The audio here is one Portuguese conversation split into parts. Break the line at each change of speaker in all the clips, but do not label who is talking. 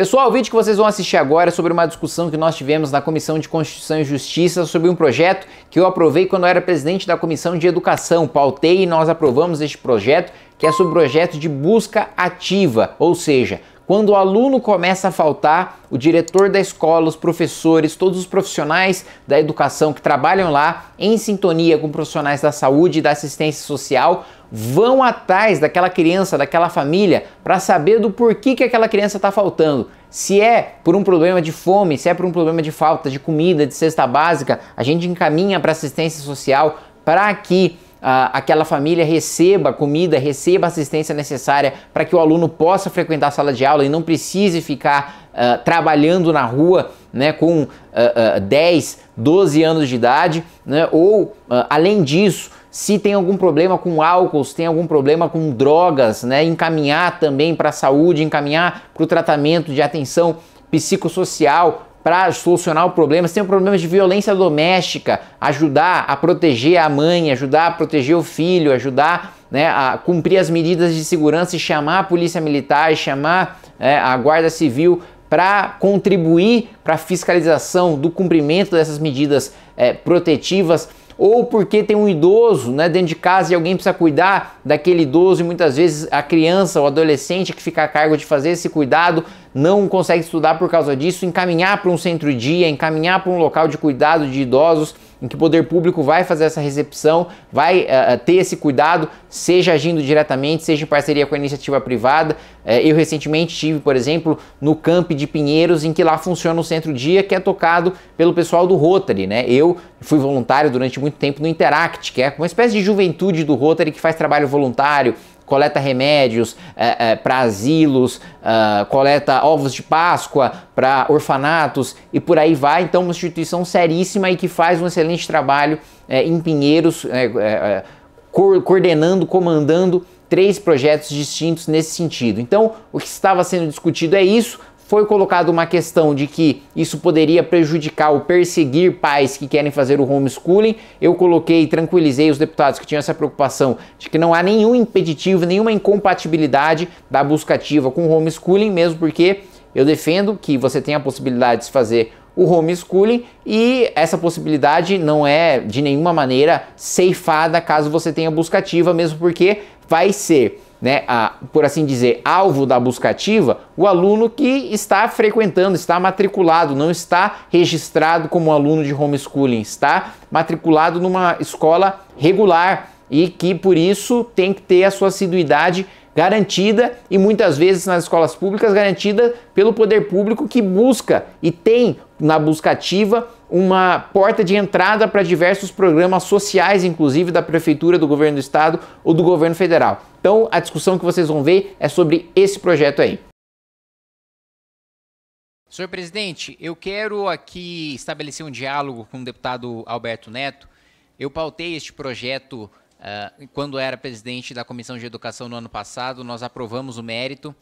Pessoal, o vídeo que vocês vão assistir agora é sobre uma discussão que nós tivemos na Comissão de Constituição e Justiça sobre um projeto que eu aprovei quando eu era presidente da Comissão de Educação. Pautei e nós aprovamos este projeto, que é sobre o projeto de busca ativa, ou seja, quando o aluno começa a faltar, o diretor da escola, os professores, todos os profissionais da educação que trabalham lá, em sintonia com profissionais da saúde e da assistência social, vão atrás daquela criança, daquela família, para saber do porquê que aquela criança está faltando. Se é por um problema de fome, se é por um problema de falta de comida, de cesta básica, a gente encaminha para assistência social para que ah, aquela família receba comida, receba a assistência necessária para que o aluno possa frequentar a sala de aula e não precise ficar ah, trabalhando na rua né, com ah, 10, ah, 12 anos de idade, né, ou além disso, se tem algum problema com álcool, se tem algum problema com drogas, né, encaminhar também para a saúde, encaminhar para o tratamento de atenção psicossocial para solucionar o problema, se tem problemas de violência doméstica, ajudar a proteger a mãe, ajudar a proteger o filho, ajudar né, a cumprir as medidas de segurança e chamar a polícia militar, chamar é, a guarda civil para contribuir para a fiscalização do cumprimento dessas medidas é, protetivas ou porque tem um idoso né, dentro de casa e alguém precisa cuidar daquele idoso e muitas vezes a criança ou adolescente que fica a cargo de fazer esse cuidado não consegue estudar por causa disso, encaminhar para um centro-dia, encaminhar para um local de cuidado de idosos em que o poder público vai fazer essa recepção, vai uh, ter esse cuidado, seja agindo diretamente, seja em parceria com a iniciativa privada. Uh, eu recentemente tive, por exemplo, no Camp de Pinheiros, em que lá funciona o Centro Dia, que é tocado pelo pessoal do Rotary, né? Eu fui voluntário durante muito tempo no Interact, que é uma espécie de juventude do Rotary que faz trabalho voluntário, coleta remédios é, é, para asilos, é, coleta ovos de Páscoa para orfanatos e por aí vai. Então, uma instituição seríssima e que faz um excelente trabalho é, em Pinheiros, é, é, coordenando, comandando três projetos distintos nesse sentido. Então, o que estava sendo discutido é isso. Foi colocada uma questão de que isso poderia prejudicar ou perseguir pais que querem fazer o homeschooling. Eu coloquei, e tranquilizei os deputados que tinham essa preocupação de que não há nenhum impeditivo, nenhuma incompatibilidade da busca ativa com o homeschooling, mesmo porque eu defendo que você tem a possibilidade de fazer o homeschooling e essa possibilidade não é de nenhuma maneira ceifada caso você tenha busca ativa, mesmo porque vai ser né, a, por assim dizer, alvo da buscativa, o aluno que está frequentando, está matriculado, não está registrado como aluno de homeschooling, está matriculado numa escola regular e que por isso tem que ter a sua assiduidade garantida e muitas vezes nas escolas públicas garantida pelo poder público que busca e tem na busca ativa uma porta de entrada para diversos programas sociais, inclusive da prefeitura, do governo do estado ou do governo federal. Então, a discussão que vocês vão ver é sobre esse projeto aí. Senhor presidente, eu quero aqui estabelecer um diálogo com o deputado Alberto Neto. Eu pautei este projeto ah, quando era presidente da Comissão de Educação no ano passado, nós aprovamos o mérito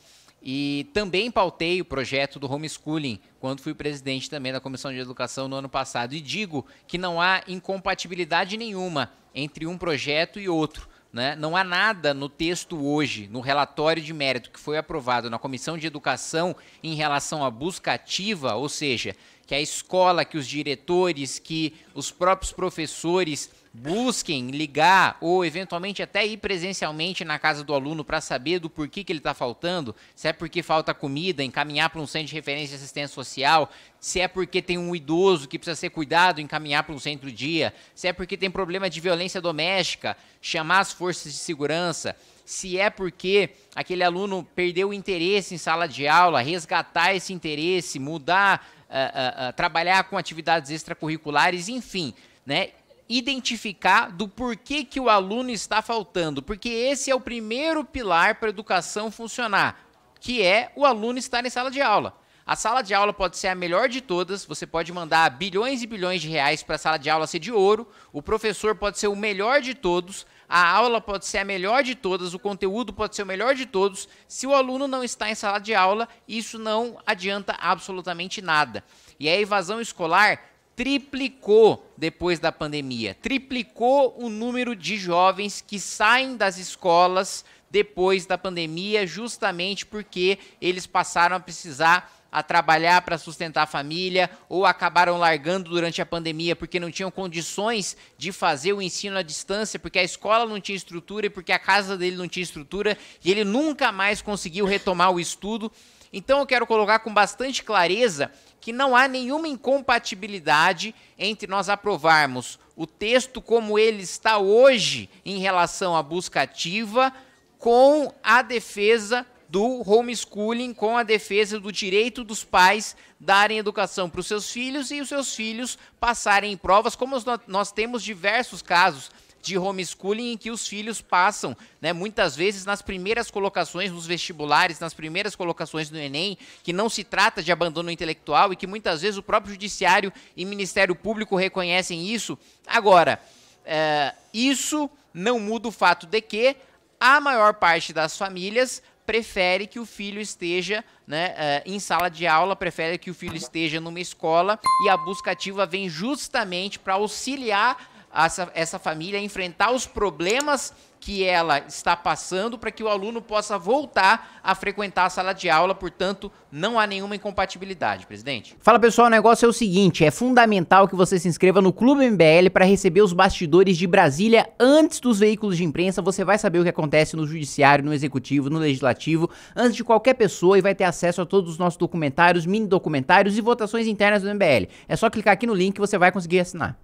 e também pautei o projeto do homeschooling quando fui presidente também da Comissão de Educação no ano passado. E digo que não há incompatibilidade nenhuma entre um projeto e outro. Né? Não há nada no texto hoje, no relatório de mérito que foi aprovado na Comissão de Educação em relação à busca ativa, ou seja, que a escola, que os diretores, que os próprios professores busquem ligar ou eventualmente até ir presencialmente na casa do aluno para saber do porquê que ele está faltando, se é porque falta comida, encaminhar para um centro de referência de assistência social, se é porque tem um idoso que precisa ser cuidado, encaminhar para um centro dia, se é porque tem problema de violência doméstica, chamar as forças de segurança, se é porque aquele aluno perdeu o interesse em sala de aula, resgatar esse interesse, mudar, uh, uh, uh, trabalhar com atividades extracurriculares, enfim, né? identificar do porquê que o aluno está faltando, porque esse é o primeiro pilar para a educação funcionar, que é o aluno estar em sala de aula. A sala de aula pode ser a melhor de todas, você pode mandar bilhões e bilhões de reais para a sala de aula ser de ouro, o professor pode ser o melhor de todos, a aula pode ser a melhor de todas, o conteúdo pode ser o melhor de todos. Se o aluno não está em sala de aula, isso não adianta absolutamente nada. E a evasão escolar triplicou depois da pandemia. Triplicou o número de jovens que saem das escolas depois da pandemia, justamente porque eles passaram a precisar a trabalhar para sustentar a família ou acabaram largando durante a pandemia porque não tinham condições de fazer o ensino à distância, porque a escola não tinha estrutura e porque a casa dele não tinha estrutura e ele nunca mais conseguiu retomar o estudo. Então eu quero colocar com bastante clareza que não há nenhuma incompatibilidade entre nós aprovarmos o texto como ele está hoje em relação à busca ativa com a defesa do homeschooling, com a defesa do direito dos pais darem educação para os seus filhos e os seus filhos passarem em provas, como nós temos diversos casos de homeschooling em que os filhos passam, né, muitas vezes nas primeiras colocações nos vestibulares, nas primeiras colocações no Enem, que não se trata de abandono intelectual e que muitas vezes o próprio judiciário e Ministério Público reconhecem isso. Agora, é, isso não muda o fato de que a maior parte das famílias prefere que o filho esteja né, é, em sala de aula, prefere que o filho esteja numa escola e a busca ativa vem justamente para auxiliar essa, essa família a enfrentar os problemas que ela está passando para que o aluno possa voltar a frequentar a sala de aula, portanto, não há nenhuma incompatibilidade, presidente. Fala pessoal, o negócio é o seguinte, é fundamental que você se inscreva no Clube MBL para receber os bastidores de Brasília antes dos veículos de imprensa, você vai saber o que acontece no judiciário, no executivo, no legislativo, antes de qualquer pessoa e vai ter acesso a todos os nossos documentários, mini documentários e votações internas do MBL. É só clicar aqui no link que você vai conseguir assinar.